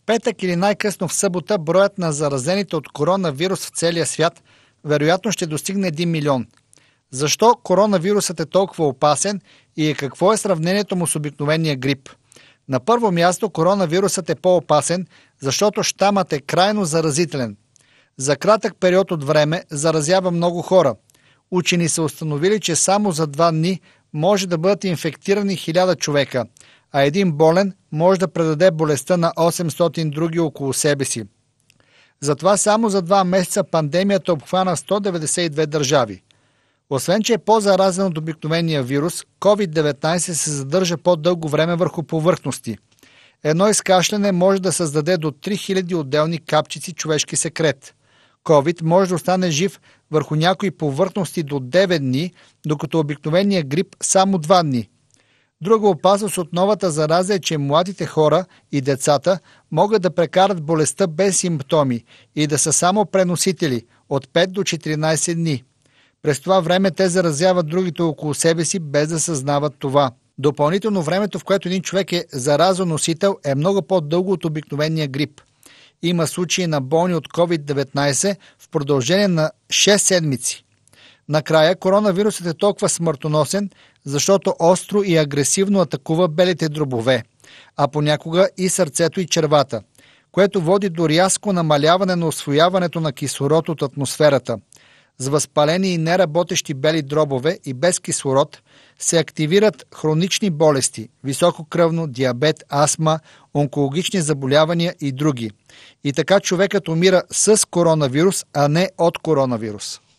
В петък или най-късно в събота броят на заразените от коронавирус в целия свят вероятно ще достигне 1 милион. Защо коронавирусът е толкова опасен и какво е сравнението му с обикновения грип? На първо място коронавирусът е по-опасен, защото щамът е крайно заразителен. За кратък период от време заразява много хора. Учени са установили, че само за два дни може да бъдат инфектирани хиляда човека, а един болен може да предаде болестта на 800 други около себе си. Затова само за два месеца пандемията обхвана 192 държави. Освен, че е по-заразен от обикновения вирус, COVID-19 се задържа по-дълго време върху повърхности. Едно изкашляне може да създаде до 3000 отделни капчици човешки секрет. COVID може да остане жив върху някои повърхности до 9 дни, докато обикновения грип само 2 дни – Друга опасност от новата зараза е, че младите хора и децата могат да прекарат болестта без симптоми и да са само преносители от 5 до 14 дни. През това време те заразяват другите около себе си без да съзнават това. Допълнително времето, в което един човек е заразоносител, е много по-дълго от обикновения грип. Има случаи на болни от COVID-19 в продължение на 6 седмици – Накрая, коронавирусът е толкова смъртоносен, защото остро и агресивно атакува белите дробове, а понякога и сърцето и червата, което води до рязко намаляване на освояването на кислород от атмосферата. С възпалени и неработещи бели дробове и без кислород се активират хронични болести, висококръвно, диабет, астма, онкологични заболявания и други. И така човекът умира с коронавирус, а не от коронавирус.